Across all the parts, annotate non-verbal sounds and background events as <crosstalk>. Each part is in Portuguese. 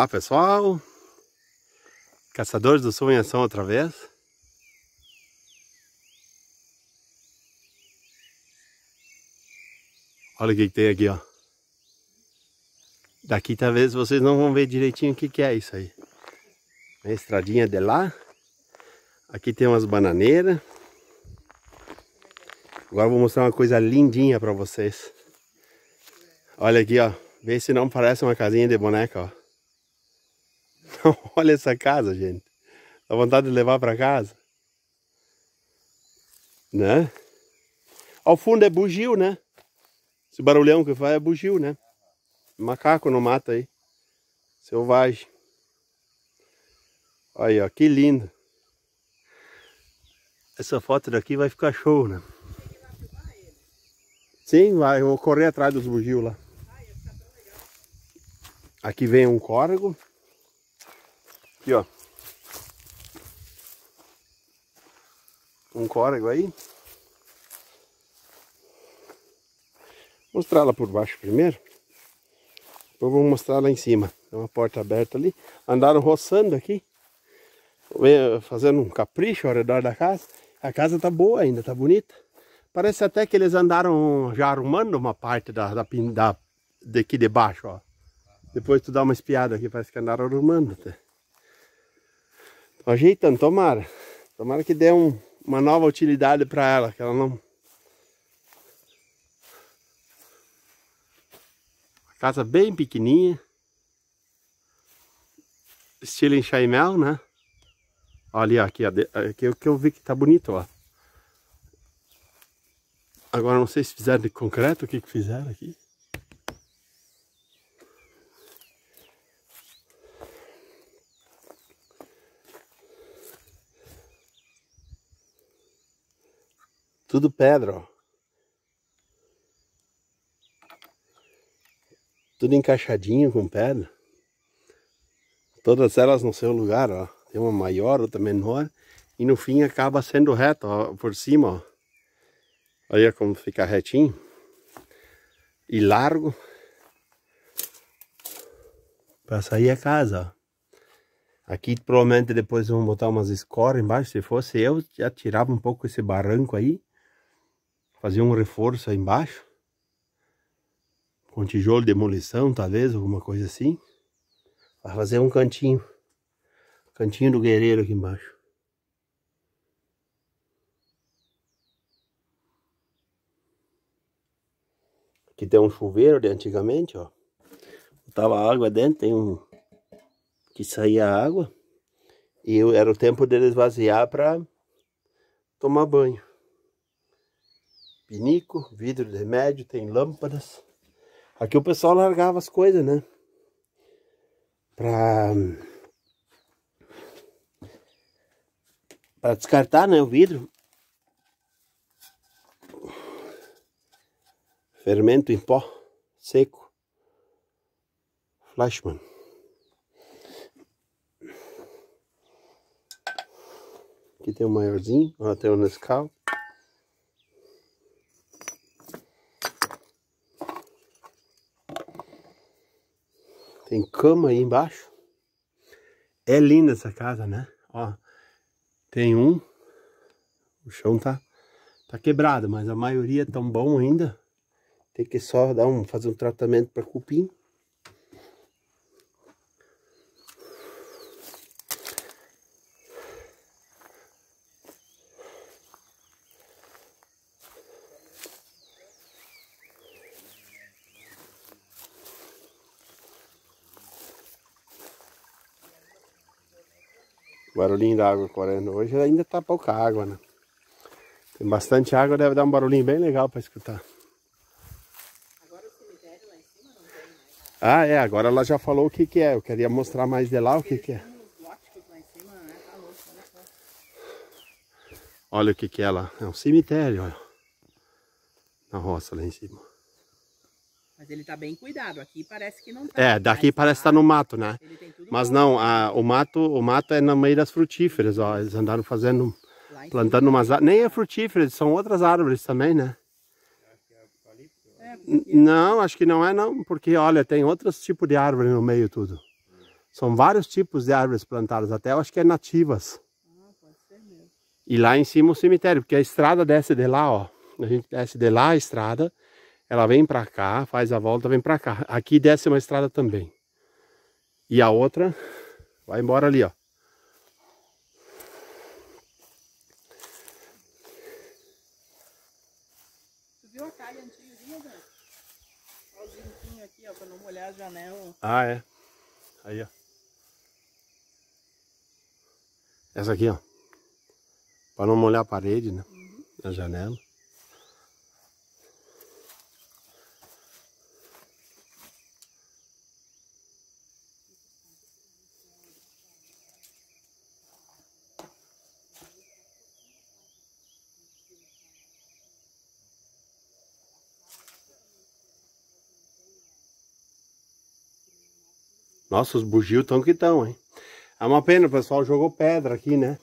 Olá pessoal, caçadores do sul em ação outra vez. Olha o que, que, tem aqui, ó. Daqui talvez vocês não vão ver direitinho o que, que é isso aí. A estradinha de lá. Aqui tem umas bananeiras. Agora vou mostrar uma coisa lindinha pra vocês. Olha aqui, ó. Vê se não parece uma casinha de boneca, ó. Então, <laughs> olha essa casa, gente. Dá vontade de levar para casa. Né? Ao fundo é bugio, né? Esse barulhão que faz é bugio, né? Macaco no mato aí. Selvagem. Aí, ó, que lindo. Essa foto daqui vai ficar show, né? Sim, vai, eu vou correr atrás dos bugios lá. Aqui vem um córrego. Aqui, ó. Um córrego aí. Mostrar lá por baixo primeiro. Depois vou mostrar lá em cima. Tem uma porta aberta ali. Andaram roçando aqui. Fazendo um capricho ao redor da casa. A casa tá boa ainda, tá bonita. Parece até que eles andaram já arrumando uma parte da, da, da daqui de baixo, ó. Depois tu dá uma espiada aqui, parece que andaram arrumando até ajeitando, tomara. Tomara que dê um, uma nova utilidade para ela, que ela não... Uma casa bem pequenininha. Estilo enxaimel, né? Olha aqui, aqui o que eu vi que tá bonito, ó. Agora não sei se fizeram de concreto, o que que fizeram aqui. Tudo pedra, ó. Tudo encaixadinho com pedra. Todas elas no seu lugar, ó. Tem uma maior, outra menor. E no fim acaba sendo reto, ó, por cima, ó. Olha como fica retinho. E largo. Para sair a casa. ó. Aqui provavelmente depois vão botar umas escoras embaixo. Se fosse eu, já tirava um pouco esse barranco aí fazer um reforço aí embaixo. Com tijolo de demolição, talvez, alguma coisa assim. para fazer um cantinho. Cantinho do guerreiro aqui embaixo. Aqui tem um chuveiro de antigamente, ó. Botava água dentro, tem um... Que saía água. E era o tempo deles vaziar para tomar banho pinico, vidro de remédio, tem lâmpadas. Aqui o pessoal largava as coisas, né? Pra... Pra descartar, né, o vidro. Fermento em pó, seco. Flashman. Aqui tem o um maiorzinho, ó, tem o um Nescau. Tem cama aí embaixo. É linda essa casa, né? Ó, tem um. O chão tá, tá quebrado, mas a maioria é tão bom ainda. Tem que só dar um, fazer um tratamento para cupim. Barulhinho da água correndo. Hoje ainda tá pouca água, né? Tem bastante água, deve dar um barulhinho bem legal para escutar. Agora o cemitério lá em cima Ah, é, agora ela já falou o que que é. Eu queria mostrar mais de lá o que que é. Olha o que que é lá. É um cemitério, olha. Na roça lá em cima. Mas ele tá bem cuidado. Aqui parece que não tá. É, daqui parece estar tá no mato, né? Mas bom. não, a, o mato, o mato é na meio das frutíferas, ó. Eles andaram fazendo, plantando umas nem é frutíferas, são outras árvores também, né? É, é, Não, acho que não é não, porque olha, tem outros tipos de árvore no meio tudo. São vários tipos de árvores plantadas, até eu acho que é nativas. Ah, pode ser mesmo. E lá em cima o cemitério, porque a estrada desce de lá, ó. A gente desce de lá a estrada ela vem para cá, faz a volta, vem para cá. Aqui desce uma estrada também. E a outra vai embora ali, ó. viu a calha antiga, né? Olha aqui, ó, não molhar a janela. Ah, é. Aí, ó. Essa aqui, ó. Pra não molhar a parede, né? Uhum. A janela. Nossa, os bugios estão que estão, hein? É uma pena, o pessoal jogou pedra aqui, né?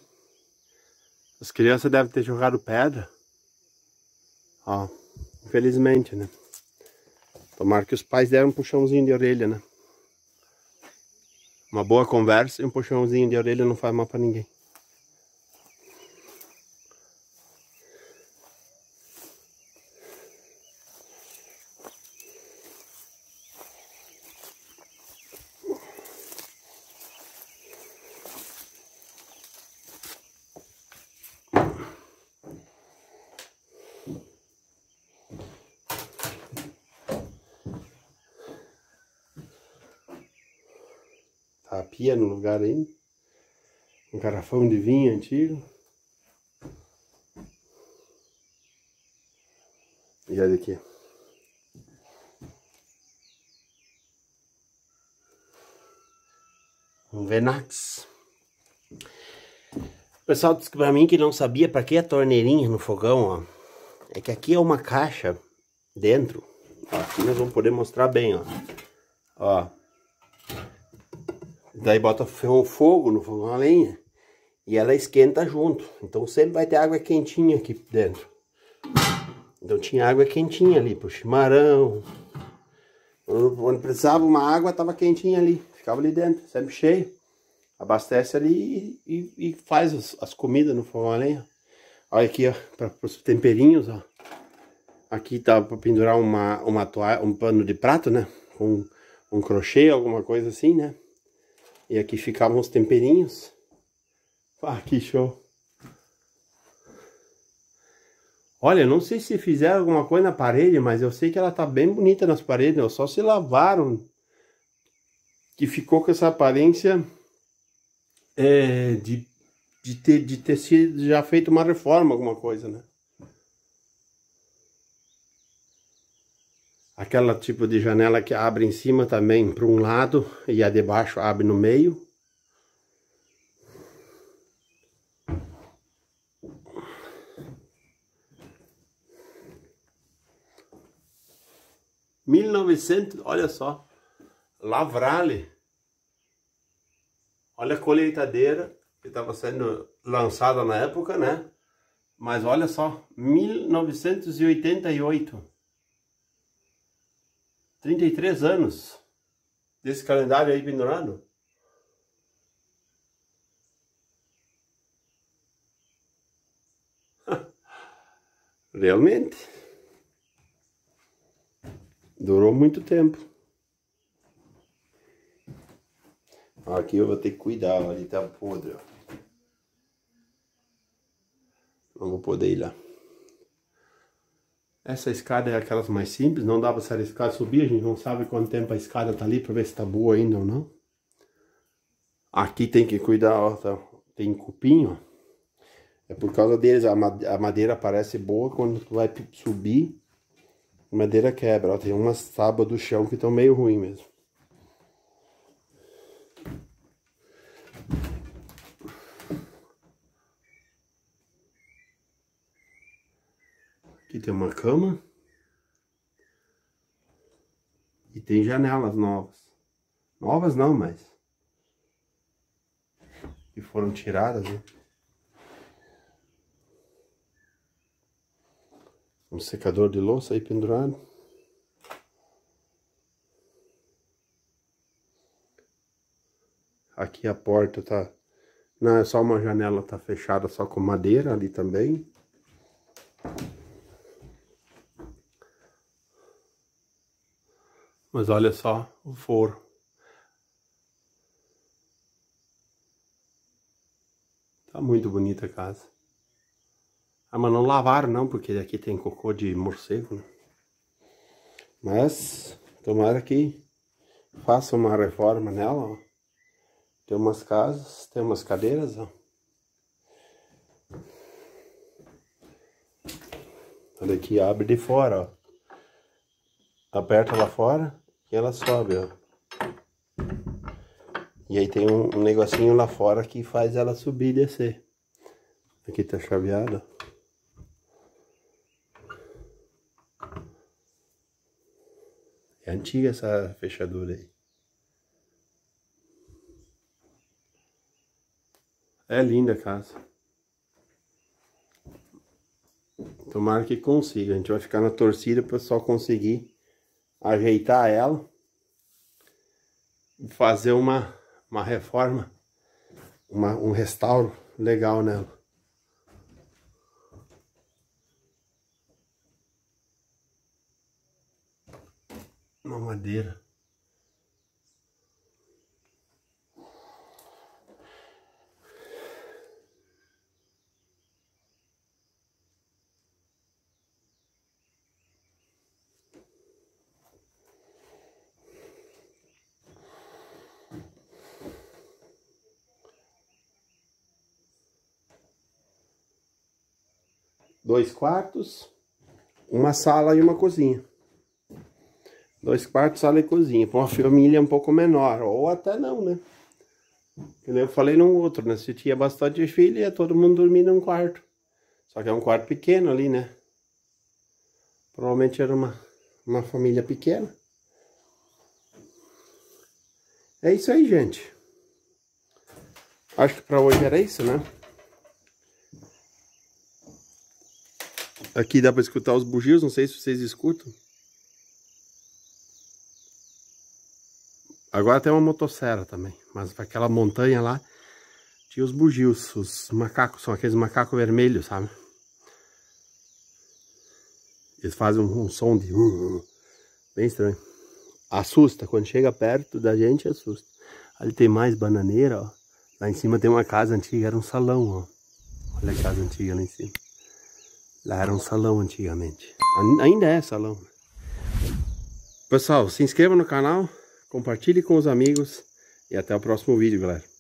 As crianças devem ter jogado pedra. Ó, infelizmente, né? Tomara que os pais deram um puxãozinho de orelha, né? Uma boa conversa e um puxãozinho de orelha não faz mal pra ninguém. a pia no lugar ainda. Um garrafão de vinho antigo. E olha aqui. Um Venax. O pessoal disse pra mim que não sabia pra que a torneirinha no fogão, ó. É que aqui é uma caixa dentro. Ó, aqui nós vamos poder mostrar bem, ó. Ó, Daí bota fogo no fogão a lenha e ela esquenta junto. Então sempre vai ter água quentinha aqui dentro. Então tinha água quentinha ali pro chimarrão. Quando precisava uma água, tava quentinha ali. Ficava ali dentro, sempre cheio. Abastece ali e, e, e faz as, as, comidas no fogão a lenha. Olha aqui, ó, para os temperinhos, ó. Aqui tá para pendurar uma, uma toalha, um pano de prato, né? Com um crochê, alguma coisa assim, né? E aqui ficavam os temperinhos. Ah, que show! Olha, não sei se fizeram alguma coisa na parede, mas eu sei que ela tá bem bonita nas paredes, só se lavaram. Que ficou com essa aparência é, de, de, ter, de ter sido já feito uma reforma, alguma coisa, né? Aquela tipo de janela que abre em cima também para um lado e a de baixo abre no meio. Mil olha só, Lavrale. Olha a colheitadeira que estava sendo lançada na época, né? Mas olha só, 1988. 33 anos desse calendário aí pendurado. <laughs> Realmente. Durou muito tempo. Aqui eu vou ter que cuidar, ali tá podre. Não vou poder ir lá. Essa escada é aquelas mais simples, não dá para ser a escada subir, a gente não sabe quanto tempo a escada tá ali para ver se tá boa ainda ou não. Aqui tem que cuidar, ó, tá, tem cupinho, É por causa deles, a madeira parece boa quando tu vai subir, a madeira quebra, ó, tem umas tábuas do chão que estão meio ruim mesmo. Aqui tem uma cama. E tem janelas novas. Novas não, mas... Que foram tiradas, né? Um secador de louça aí pendurado. Aqui a porta tá... Não, é só uma janela tá fechada só com madeira ali também. Mas olha só o forro Tá muito bonita a casa. Ah, mas não lavaram não, porque aqui tem cocô de morcego, né? Mas, tomara que faça uma reforma nela, ó. Tem umas casas, tem umas cadeiras, ó. Olha aqui, abre de fora, ó. Aperta lá fora e ela sobe, ó. E aí tem um, um negocinho lá fora que faz ela subir e descer. Aqui tá chaveado, ó. É antiga essa fechadura aí. É linda a casa. Tomara que consiga. A gente vai ficar na torcida para só conseguir ajeitar ela, fazer uma, uma reforma, uma, um restauro legal nela. Uma madeira. dois quartos, uma sala e uma cozinha. Dois quartos, sala e cozinha, para uma família um pouco menor, ou até não, né? Eu falei num outro, né? Se tinha bastante filho, ia todo mundo dormir num quarto. Só que é um quarto pequeno ali, né? Provavelmente era uma, uma família pequena. É isso aí, gente. Acho que para hoje era isso, né? Aqui dá para escutar os bugios, não sei se vocês escutam. Agora tem uma motosserra também, mas aquela montanha lá tinha os bugios, os macacos, são aqueles macacos vermelhos, sabe? Eles fazem um, um som de... uh, bem estranho. Assusta, quando chega perto da gente, assusta. Ali tem mais bananeira, ó. Lá em cima tem uma casa antiga, era um salão, ó. Olha a casa antiga lá em cima. Lá era um salão antigamente. Ainda é salão. Pessoal, se inscreva no canal, compartilhe com os amigos e até o próximo vídeo, galera.